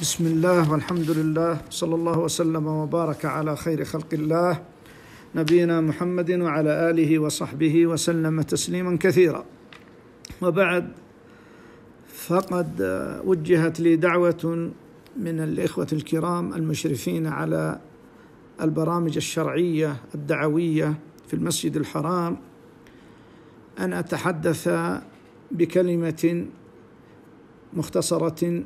بسم الله والحمد لله صلى الله وسلم وبارك على خير خلق الله نبينا محمد وعلى اله وصحبه وسلم تسليما كثيرا وبعد فقد وجهت لي دعوه من الاخوه الكرام المشرفين على البرامج الشرعيه الدعويه في المسجد الحرام ان اتحدث بكلمه مختصره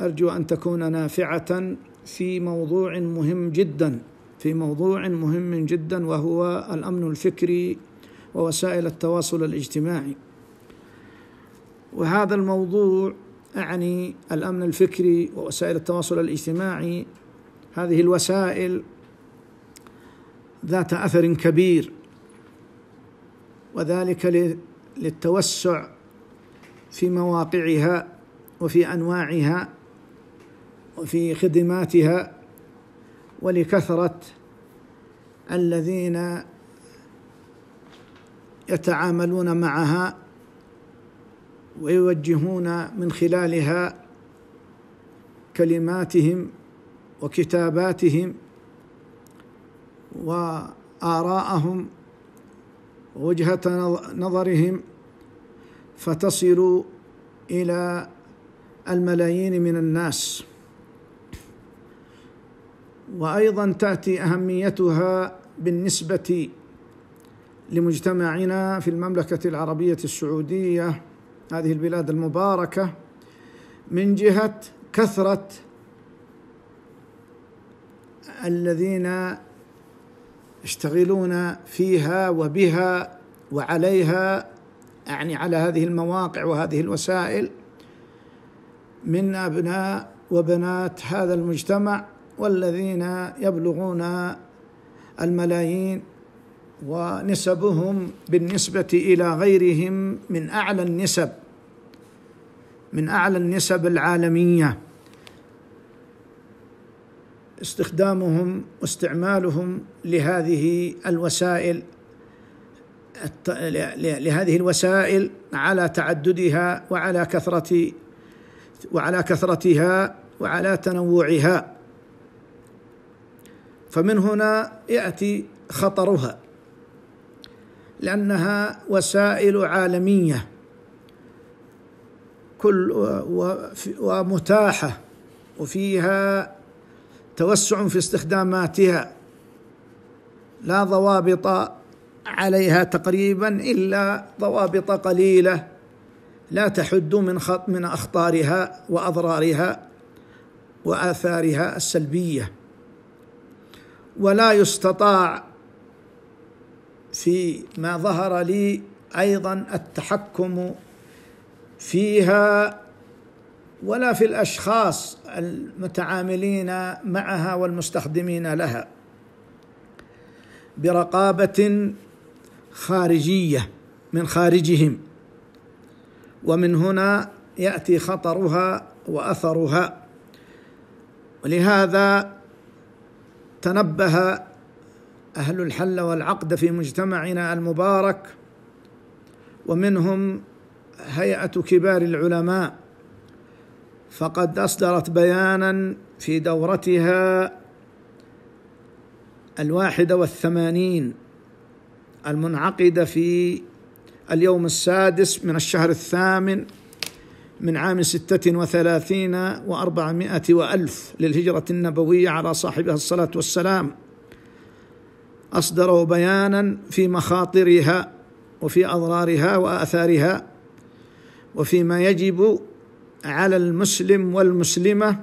ارجو ان تكون نافعه في موضوع مهم جدا في موضوع مهم جدا وهو الامن الفكري ووسائل التواصل الاجتماعي وهذا الموضوع اعني الامن الفكري ووسائل التواصل الاجتماعي هذه الوسائل ذات اثر كبير وذلك للتوسع في مواقعها وفي انواعها في خدماتها ولكثرة الذين يتعاملون معها ويوجهون من خلالها كلماتهم وكتاباتهم وآراءهم وجهة نظرهم فتصل إلى الملايين من الناس وايضا تاتي اهميتها بالنسبه لمجتمعنا في المملكه العربيه السعوديه هذه البلاد المباركه من جهه كثره الذين يشتغلون فيها وبها وعليها يعني على هذه المواقع وهذه الوسائل من ابناء وبنات هذا المجتمع والذين يبلغون الملايين ونسبهم بالنسبة إلى غيرهم من أعلى النسب من أعلى النسب العالمية استخدامهم واستعمالهم لهذه الوسائل لهذه الوسائل على تعددها وعلى كثرة وعلى كثرتها وعلى تنوعها فمن هنا ياتي خطرها لانها وسائل عالميه كل ومتاحه وفيها توسع في استخداماتها لا ضوابط عليها تقريبا الا ضوابط قليله لا تحد من خط من اخطارها واضرارها واثارها السلبيه ولا يستطاع في ما ظهر لي ايضا التحكم فيها ولا في الاشخاص المتعاملين معها والمستخدمين لها برقابه خارجيه من خارجهم ومن هنا ياتي خطرها واثرها ولهذا تنبه اهل الحل والعقد في مجتمعنا المبارك ومنهم هيئه كبار العلماء فقد اصدرت بيانا في دورتها الواحده والثمانين المنعقده في اليوم السادس من الشهر الثامن من عام ستة وثلاثين وأربعمائة وألف للهجرة النبوية على صاحبها الصلاة والسلام أصدروا بيانا في مخاطرها وفي أضرارها وآثارها وفيما يجب على المسلم والمسلمة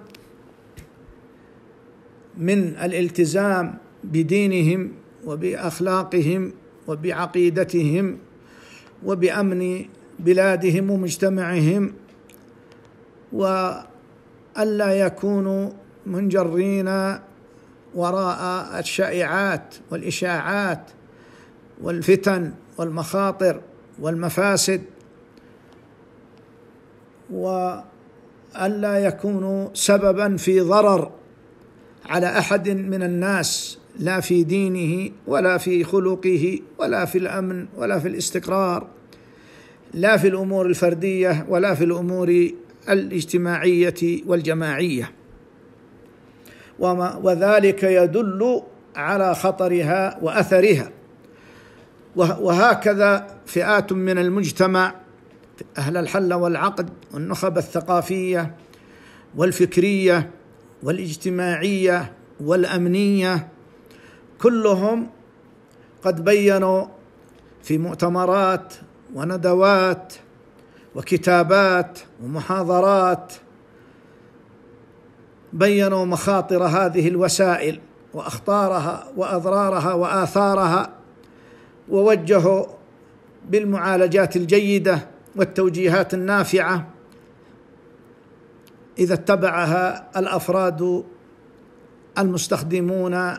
من الالتزام بدينهم وبأخلاقهم وبعقيدتهم وبأمن بلادهم ومجتمعهم وألا يكونوا منجرين وراء الشائعات والإشاعات والفتن والمخاطر والمفاسد وألا يكونوا سببا في ضرر على أحد من الناس لا في دينه ولا في خلقه ولا في الأمن ولا في الاستقرار لا في الأمور الفردية ولا في الأمور الاجتماعيه والجماعيه وما وذلك يدل على خطرها واثرها وهكذا فئات من المجتمع اهل الحل والعقد والنخب الثقافيه والفكريه والاجتماعيه والامنيه كلهم قد بينوا في مؤتمرات وندوات وكتابات ومحاضرات بينوا مخاطر هذه الوسائل واخطارها واضرارها واثارها ووجهوا بالمعالجات الجيده والتوجيهات النافعه اذا اتبعها الافراد المستخدمون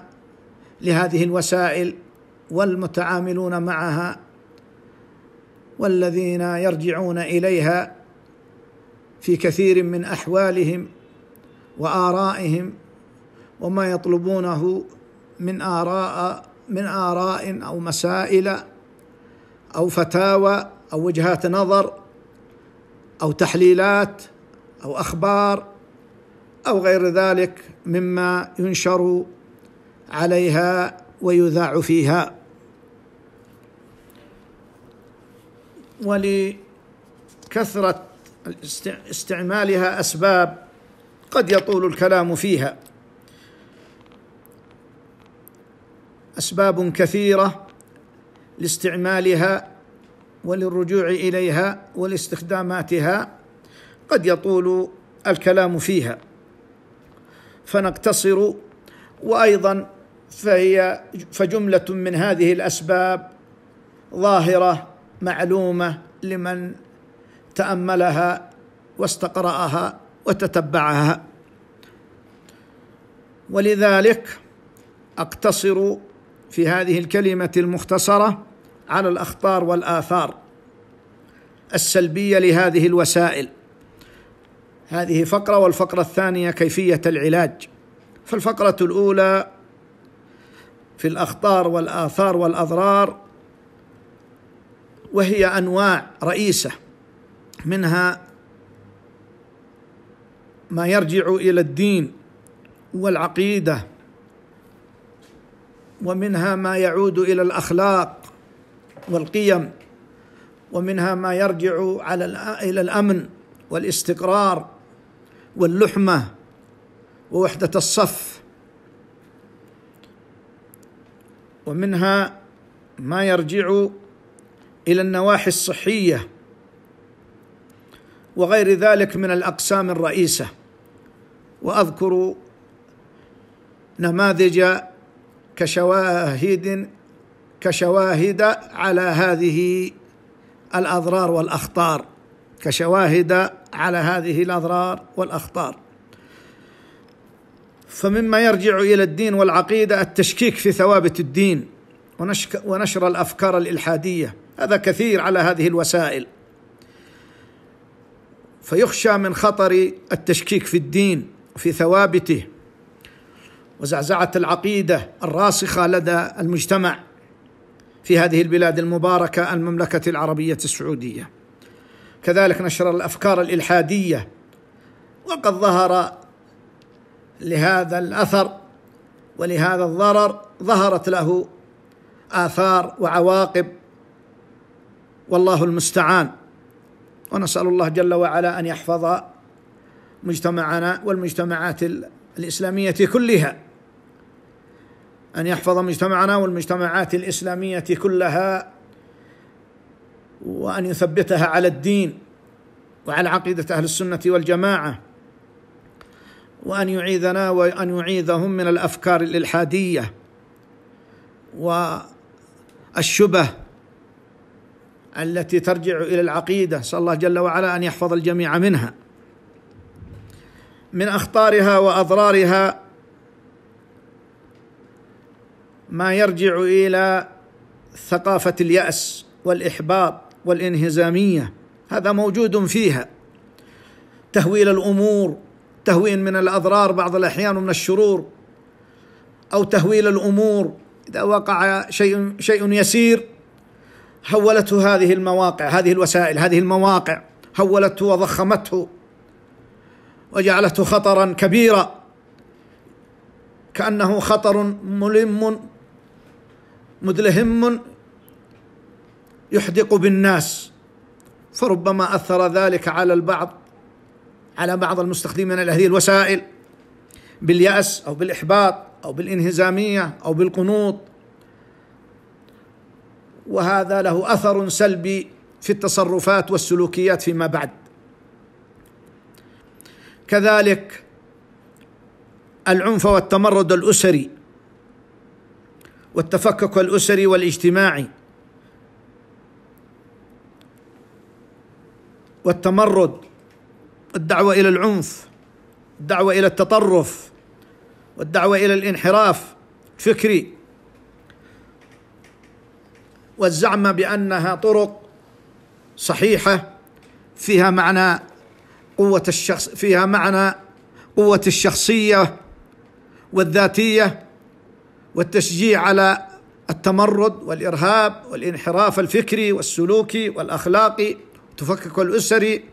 لهذه الوسائل والمتعاملون معها والذين يرجعون اليها في كثير من احوالهم وارائهم وما يطلبونه من آراء من آراء أو مسائل أو فتاوى أو وجهات نظر أو تحليلات أو أخبار أو غير ذلك مما ينشر عليها ويذاع فيها ولكثرة استعمالها أسباب قد يطول الكلام فيها أسباب كثيرة لاستعمالها وللرجوع إليها ولاستخداماتها قد يطول الكلام فيها فنقتصر وأيضا فهي فجملة من هذه الأسباب ظاهرة معلومه لمن تاملها واستقراها وتتبعها ولذلك اقتصر في هذه الكلمه المختصره على الاخطار والاثار السلبيه لهذه الوسائل هذه فقره والفقره الثانيه كيفيه العلاج فالفقره الاولى في الاخطار والاثار والاضرار وهي انواع رئيسه منها ما يرجع الى الدين والعقيده ومنها ما يعود الى الاخلاق والقيم ومنها ما يرجع على الى الامن والاستقرار واللحمه ووحده الصف ومنها ما يرجع الى النواحي الصحيه وغير ذلك من الاقسام الرئيسه واذكر نماذج كشواهد كشواهد على هذه الاضرار والاخطار كشواهد على هذه الاضرار والاخطار فمما يرجع الى الدين والعقيده التشكيك في ثوابت الدين ونشر الافكار الالحاديه هذا كثير على هذه الوسائل فيخشى من خطر التشكيك في الدين في ثوابته وزعزعه العقيده الراسخه لدى المجتمع في هذه البلاد المباركه المملكه العربيه السعوديه كذلك نشر الافكار الالحاديه وقد ظهر لهذا الاثر ولهذا الضرر ظهرت له اثار وعواقب والله المستعان ونسال الله جل وعلا ان يحفظ مجتمعنا والمجتمعات الاسلاميه كلها ان يحفظ مجتمعنا والمجتمعات الاسلاميه كلها وان يثبتها على الدين وعلى عقيده اهل السنه والجماعه وان يعيذنا وان يعيذهم من الافكار الالحاديه والشبه التي ترجع الى العقيده صلى الله جل وعلا ان يحفظ الجميع منها من اخطارها واضرارها ما يرجع الى ثقافه الياس والاحباط والانهزاميه هذا موجود فيها تهويل الامور تهوين من الاضرار بعض الاحيان ومن الشرور او تهويل الامور اذا وقع شيء شيء يسير هولته هذه المواقع هذه الوسائل هذه المواقع هولته وضخمته وجعلته خطرا كبيرا كأنه خطر ملم مدلهم يحدق بالناس فربما أثر ذلك على البعض على بعض المستخدمين لهذه الوسائل باليأس أو بالإحباط أو بالانهزامية أو بالقنوط وهذا له اثر سلبي في التصرفات والسلوكيات فيما بعد كذلك العنف والتمرد الاسري والتفكك الاسري والاجتماعي والتمرد الدعوه الى العنف الدعوه الى التطرف والدعوه الى الانحراف الفكري والزعم بانها طرق صحيحه فيها معنى قوه الشخص فيها معنى قوه الشخصيه والذاتيه والتشجيع على التمرد والارهاب والانحراف الفكري والسلوكي والاخلاقي تفكك الاسري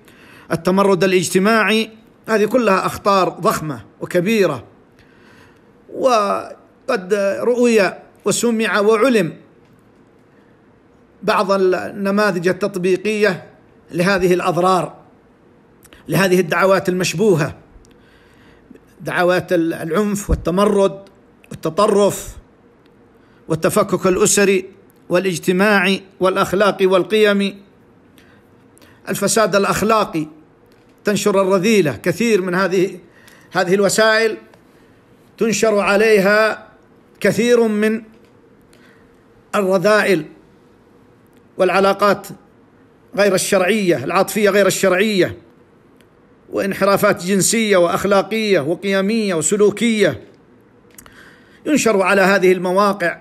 التمرد الاجتماعي هذه كلها اخطار ضخمه وكبيره وقد رؤي وسمع وعلم بعض النماذج التطبيقيه لهذه الاضرار لهذه الدعوات المشبوهه دعوات العنف والتمرد والتطرف والتفكك الاسري والاجتماعي والاخلاقي والقيمي الفساد الاخلاقي تنشر الرذيله كثير من هذه هذه الوسائل تنشر عليها كثير من الرذائل والعلاقات غير الشرعيه العاطفيه غير الشرعيه وانحرافات جنسيه واخلاقيه وقيميه وسلوكيه ينشر على هذه المواقع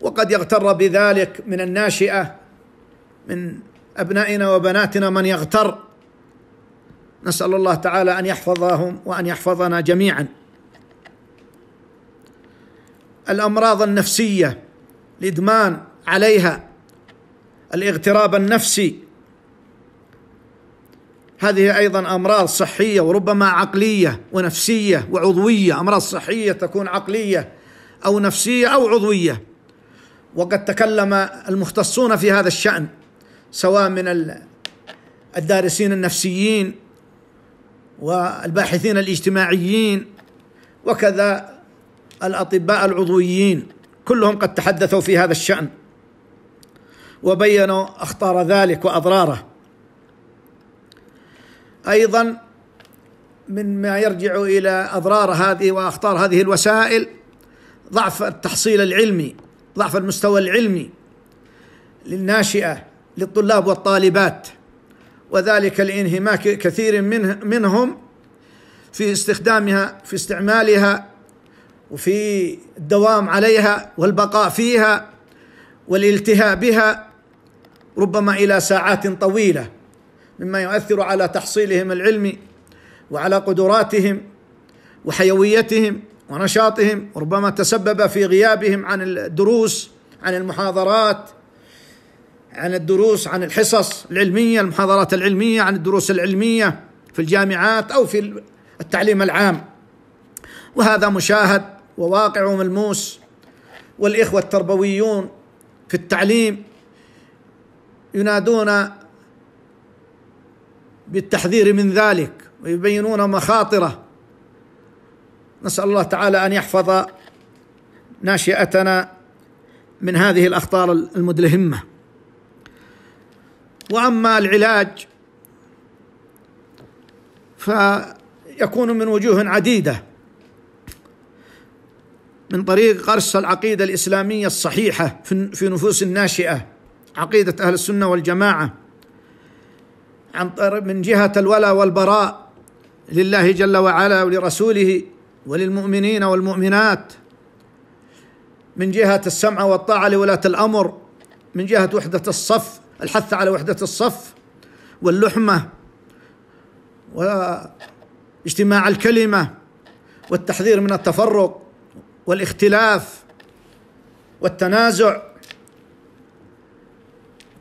وقد يغتر بذلك من الناشئه من ابنائنا وبناتنا من يغتر نسال الله تعالى ان يحفظهم وان يحفظنا جميعا الامراض النفسيه الادمان عليها الاغتراب النفسي هذه ايضا امراض صحيه وربما عقليه ونفسيه وعضويه امراض صحيه تكون عقليه او نفسيه او عضويه وقد تكلم المختصون في هذا الشان سواء من الدارسين النفسيين والباحثين الاجتماعيين وكذا الاطباء العضويين كلهم قد تحدثوا في هذا الشان وبينوا أخطار ذلك وأضراره أيضا من ما يرجع إلى أضرار هذه وأخطار هذه الوسائل ضعف التحصيل العلمي ضعف المستوى العلمي للناشئة للطلاب والطالبات وذلك لانهماك كثير منه منهم في استخدامها في استعمالها وفي الدوام عليها والبقاء فيها والالتهاء بها ربما الى ساعات طويله مما يؤثر على تحصيلهم العلمي وعلى قدراتهم وحيويتهم ونشاطهم ربما تسبب في غيابهم عن الدروس عن المحاضرات عن الدروس عن الحصص العلميه المحاضرات العلميه عن الدروس العلميه في الجامعات او في التعليم العام وهذا مشاهد وواقع وملموس والاخوه التربويون في التعليم ينادون بالتحذير من ذلك ويبينون مخاطره نسال الله تعالى ان يحفظ ناشئتنا من هذه الاخطار المدلهمه واما العلاج فيكون من وجوه عديده من طريق غرس العقيده الاسلاميه الصحيحه في نفوس الناشئه عقيدة أهل السنة والجماعة عن من جهة الولاء والبراء لله جل وعلا ولرسوله وللمؤمنين والمؤمنات من جهة السمع والطاعة لولاة الأمر من جهة وحدة الصف الحث على وحدة الصف واللحمة واجتماع الكلمة والتحذير من التفرق والاختلاف والتنازع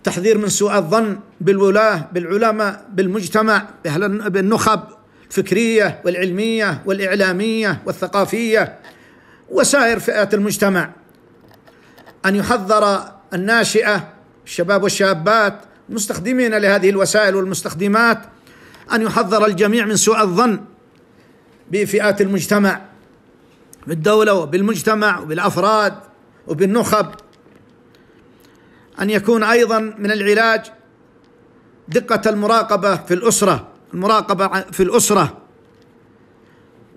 تحذير من سوء الظن بالولاة بالعلماء بالمجتمع بالنخب الفكرية والعلمية والإعلامية والثقافية وسائر فئات المجتمع أن يحذر الناشئة الشباب والشابات المستخدمين لهذه الوسائل والمستخدمات أن يحذر الجميع من سوء الظن بفئات المجتمع بالدولة وبالمجتمع وبالأفراد وبالنخب أن يكون أيضا من العلاج دقة المراقبة في الأسرة المراقبة في الأسرة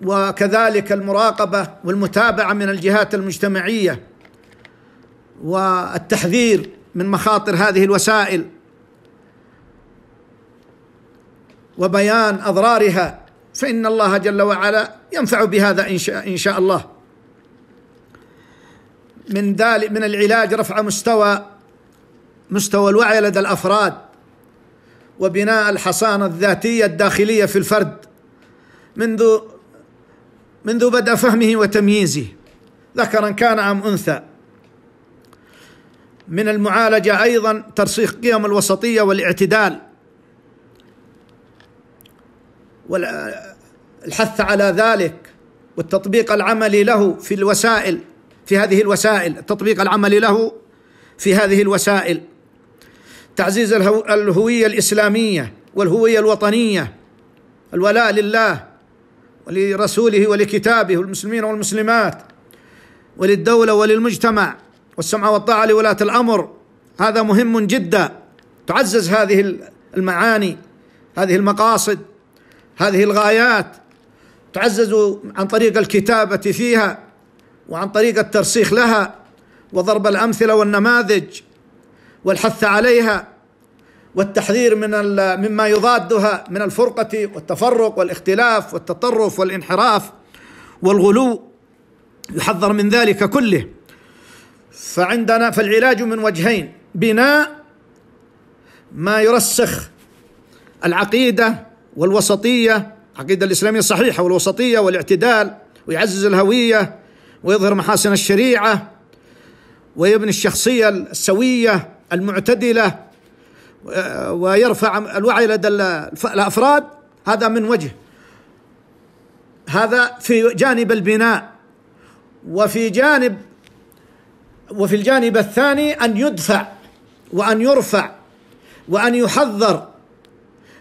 وكذلك المراقبة والمتابعة من الجهات المجتمعية والتحذير من مخاطر هذه الوسائل وبيان أضرارها فإن الله جل وعلا ينفع بهذا إن شاء, إن شاء الله من ذلك من العلاج رفع مستوى مستوى الوعي لدى الافراد وبناء الحصانه الذاتيه الداخليه في الفرد منذ منذ بدء فهمه وتمييزه ذكرا كان ام انثى من المعالجه ايضا ترسيخ قيم الوسطيه والاعتدال والحث على ذلك والتطبيق العملي له في الوسائل في هذه الوسائل التطبيق العملي له في هذه الوسائل تعزيز الهويه الاسلاميه والهويه الوطنيه الولاء لله ولرسوله ولكتابه والمسلمين والمسلمات وللدوله وللمجتمع والسمع والطاعه لولاه الامر هذا مهم جدا تعزز هذه المعاني هذه المقاصد هذه الغايات تعزز عن طريق الكتابه فيها وعن طريق الترسيخ لها وضرب الامثله والنماذج والحث عليها والتحذير من مما يضادها من الفرقة والتفرق والاختلاف والتطرف والانحراف والغلو يحذر من ذلك كله فعندنا فالعلاج من وجهين بناء ما يرسخ العقيدة والوسطية العقيدة الإسلامية الصحيحة والوسطية والاعتدال ويعزز الهوية ويظهر محاسن الشريعة ويبني الشخصية السوية المعتدلة ويرفع الوعي لدى الأفراد هذا من وجه هذا في جانب البناء وفي جانب وفي الجانب الثاني أن يدفع وأن يرفع وأن يحذر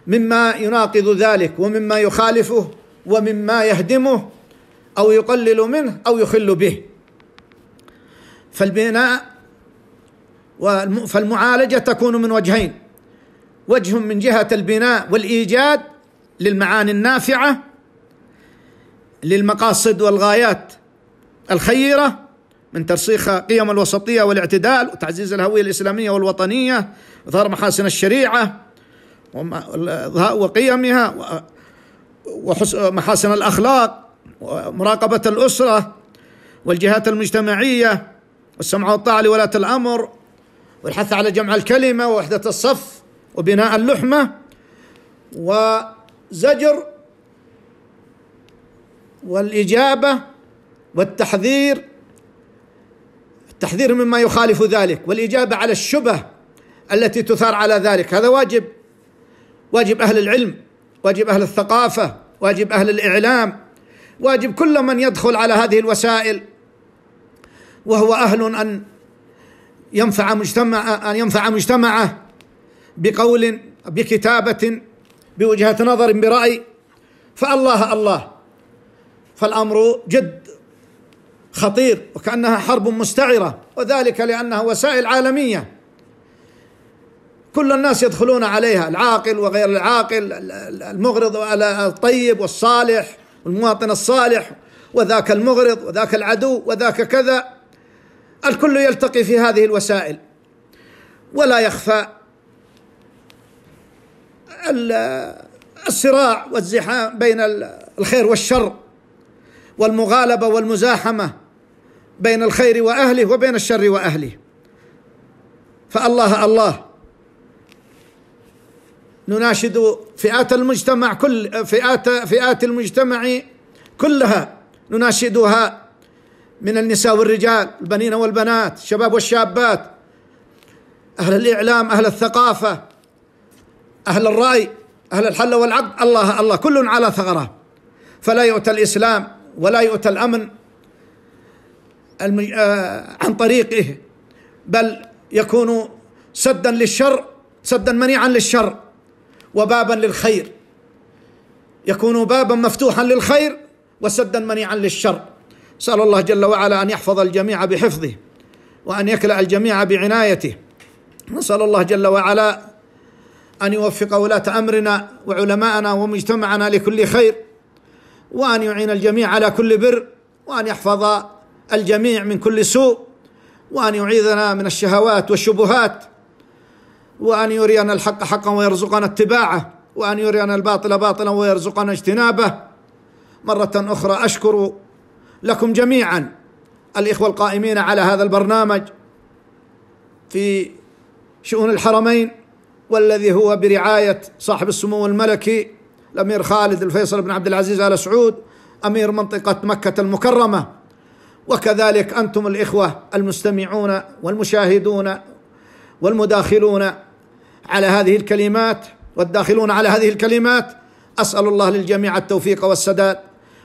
مما يناقض ذلك ومما يخالفه ومما يهدمه أو يقلل منه أو يخل به فالبناء فالمعالجة تكون من وجهين وجه من جهة البناء والإيجاد للمعاني النافعة للمقاصد والغايات الخيرة من ترسيخ قيم الوسطية والاعتدال وتعزيز الهوية الإسلامية والوطنية وظهر محاسن الشريعة وقيمها ومحاسن الأخلاق ومراقبة الأسرة والجهات المجتمعية والسمع والطاعة لولاة الأمر والحث على جمع الكلمة ووحدة الصف وبناء اللحمة وزجر والإجابة والتحذير التحذير مما يخالف ذلك والإجابة على الشبه التي تثار على ذلك هذا واجب واجب أهل العلم واجب أهل الثقافة واجب أهل الإعلام واجب كل من يدخل على هذه الوسائل وهو أهل أن ينفع مجتمع أن ينفع مجتمعه بقول بكتابة بوجهة نظر برأي فالله الله فالأمر جد خطير وكأنها حرب مستعرة وذلك لأنها وسائل عالمية كل الناس يدخلون عليها العاقل وغير العاقل المغرض على الطيب والصالح والمواطن الصالح وذاك المغرض وذاك العدو وذاك كذا الكل يلتقي في هذه الوسائل ولا يخفى الصراع والزحام بين الخير والشر والمغالبه والمزاحمه بين الخير واهله وبين الشر واهله فالله الله نناشد فئات المجتمع كل فئات فئات المجتمع كلها نناشدها من النساء والرجال البنين والبنات الشباب والشابات أهل الإعلام أهل الثقافة أهل الرأي أهل الحل والعقد الله الله كل على ثغره فلا يؤتى الإسلام ولا يؤتى الأمن آه، عن طريقه بل يكون سدا للشر سدا منيعا للشر وبابا للخير يكون بابا مفتوحا للخير وسدا منيعا للشر اسال الله جل وعلا ان يحفظ الجميع بحفظه وان يكلا الجميع بعنايته نسال الله جل وعلا ان يوفق ولاه امرنا وعلماءنا ومجتمعنا لكل خير وان يعين الجميع على كل بر وان يحفظ الجميع من كل سوء وان يعيذنا من الشهوات والشبهات وان يرينا الحق حقا ويرزقنا اتباعه وان يرينا الباطل باطلا ويرزقنا اجتنابه مره اخرى اشكر لكم جميعا الاخوه القائمين على هذا البرنامج في شؤون الحرمين والذي هو برعايه صاحب السمو الملكي الامير خالد الفيصل بن عبد العزيز ال سعود امير منطقه مكه المكرمه وكذلك انتم الاخوه المستمعون والمشاهدون والمداخلون على هذه الكلمات والداخلون على هذه الكلمات اسال الله للجميع التوفيق والسداد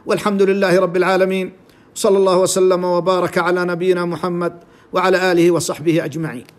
والحمد لله رب العالمين صلى الله وسلم وبارك على نبينا محمد وعلى اله وصحبه اجمعين